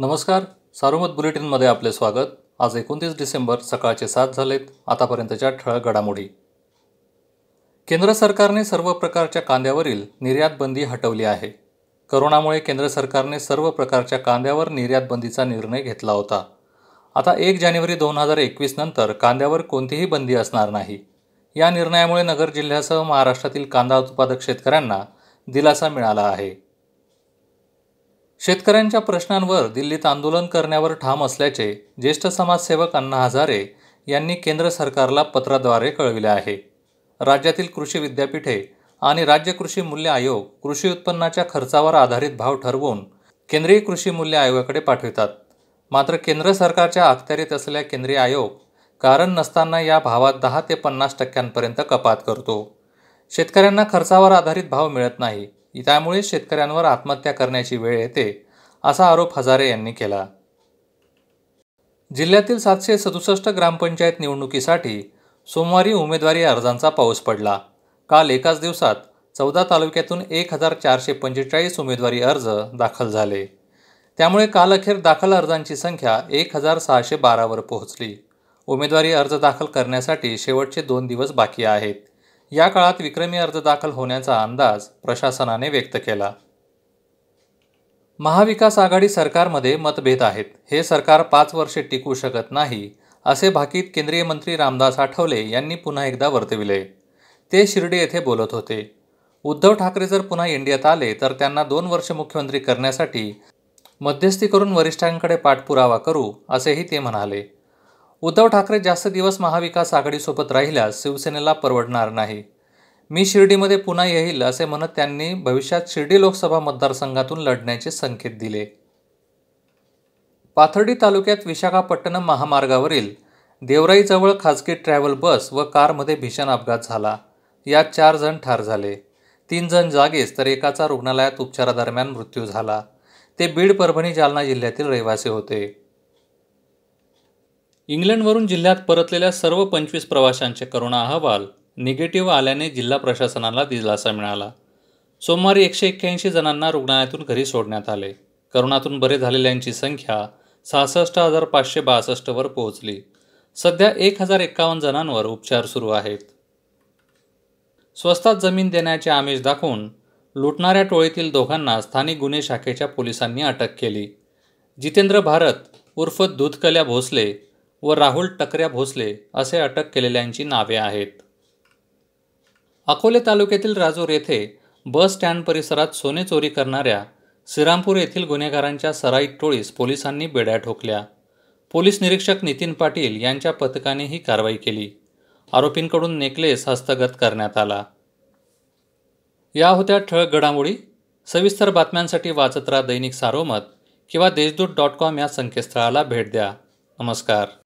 नमस्कार सारोमत बुलेटिनमध्ये आपले स्वागत आज एकोणतीस डिसेंबर सकाळचे सात झालेत आतापर्यंतच्या ठळक घडामोडी केंद्र सरकारने सर्व प्रकारच्या कांद्यावरील निर्यात बंदी हटवली आहे करोनामुळे केंद्र सरकारने सर्व प्रकारच्या कांद्यावर निर्यात बंदीचा निर्णय घेतला होता आता एक जानेवारी दोन हजार एकवीस नंतर कांद्यावर कोणतीही बंदी असणार नाही या निर्णयामुळे नगर जिल्ह्यासह महाराष्ट्रातील कांदा उत्पादक शेतकऱ्यांना दिलासा मिळाला आहे शेतकऱ्यांच्या प्रश्नांवर दिल्लीत आंदोलन करण्यावर ठाम असल्याचे ज्येष्ठ समाजसेवक अण्णा हजारे यांनी केंद्र सरकारला पत्राद्वारे कळविले आहे राज्यातील कृषी विद्यापीठे आणि राज्य कृषी मूल्य आयोग कृषी उत्पन्नाच्या खर्चावर आधारित भाव ठरवून केंद्रीय कृषी मूल्य आयोगाकडे पाठवितात मात्र केंद्र सरकारच्या अखत्यारीत असलेल्या केंद्रीय आयोग कारण नसताना या भावात दहा ते पन्नास टक्क्यांपर्यंत कपात करतो शेतकऱ्यांना खर्चावर आधारित भाव मिळत नाही त्यामुळे शेतकऱ्यांवर आत्महत्या करण्याची वेळ येते असा आरोप हजारे यांनी केला जिल्ह्यातील सातशे सदुसष्ट ग्रामपंचायत निवडणुकीसाठी सोमवारी उमेदवारी अर्जांचा पाऊस पडला काल एकाच दिवसात चौदा तालुक्यातून एक हजार चारशे पंचेचाळीस उमेदवारी अर्ज दाखल झाले त्यामुळे काल अखेर दाखल अर्जांची संख्या एक हजार सहाशे बारावर पोहोचली उमेदवारी अर्ज दाखल करण्यासाठी शेवटचे दोन दिवस बाकी आहेत या काळात विक्रमी अर्ज दाखल होण्याचा अंदाज प्रशासनाने व्यक्त केला महाविकास आघाडी सरकारमध्ये मतभेद आहेत हे सरकार पाच वर्षे टिकू शकत नाही असे भाकीत केंद्रीय मंत्री रामदास आठवले यांनी पुन्हा एकदा वर्तविले ते शिर्डी येथे बोलत होते उद्धव ठाकरे जर पुन्हा इंडियात आले तर त्यांना दोन वर्ष मुख्यमंत्री करण्यासाठी मध्यस्थी करून वरिष्ठांकडे पाठपुरावा करू असेही ते म्हणाले उद्धव ठाकरे जास्त दिवस महाविकास आघाडीसोबत राहिल्यास शिवसेनेला परवडणार नाही मी शिर्डीमध्ये पुन्हा येईल असे म्हणत त्यांनी भविष्यात शिर्डी लोकसभा मतदारसंघातून लढण्याचे संकेत दिले पाथर्डी तालुक्यात विशाखापट्टणम महामार्गावरील देवराईजवळ खाजगी ट्रॅव्हल बस व कारमध्ये भीषण अपघात झाला यात चार जण ठार झाले तीन जण जागीच तर एकाचा रुग्णालयात उपचारादरम्यान मृत्यू झाला ते बीड परभणी जालना जिल्ह्यातील रहिवासी होते इंग्लंडवरून जिल्ह्यात परतलेल्या सर्व पंचवीस प्रवाशांचे करोना अहवाल निगेटिव्ह आल्याने जिल्हा प्रशासनाला दिलासा मिळाला सोमवारी एकशे एक्क्याऐंशी जणांना रुग्णालयातून घरी सोडण्यात आले करोनातून बरे झालेल्यांची संख्या सहासष्ट हजार पाचशे बासष्टवर पोहोचली सध्या एक हजार एक्कावन्न जणांवर उपचार सुरू आहेत स्वस्तात जमीन देण्याचे आमिष दाखवून लुटणाऱ्या टोळीतील दोघांना स्थानिक गुन्हे शाखेच्या पोलिसांनी अटक केली जितेंद्र भारत उर्फ दूधकल्या भोसले व राहुल टकऱ्या भोसले असे अटक केलेल्यांची नावे आहेत अकोले तालुक्यातील राजूर येथे बस स्टँड परिसरात सोने चोरी करणाऱ्या श्रीरामपूर येथील गुन्हेगारांच्या सराईत टोळीस पोलिसांनी बेड्या ठोकल्या पोलीस निरीक्षक नितीन पाटील यांच्या पथकाने ही कारवाई केली आरोपींकडून नेकलेस हस्तगत करण्यात आला या होत्या ठळक घडामोडी सविस्तर बातम्यांसाठी वाचत राहा दैनिक सारोमत किंवा देशदूत डॉट कॉम या संकेतस्थळाला भेट द्या नमस्कार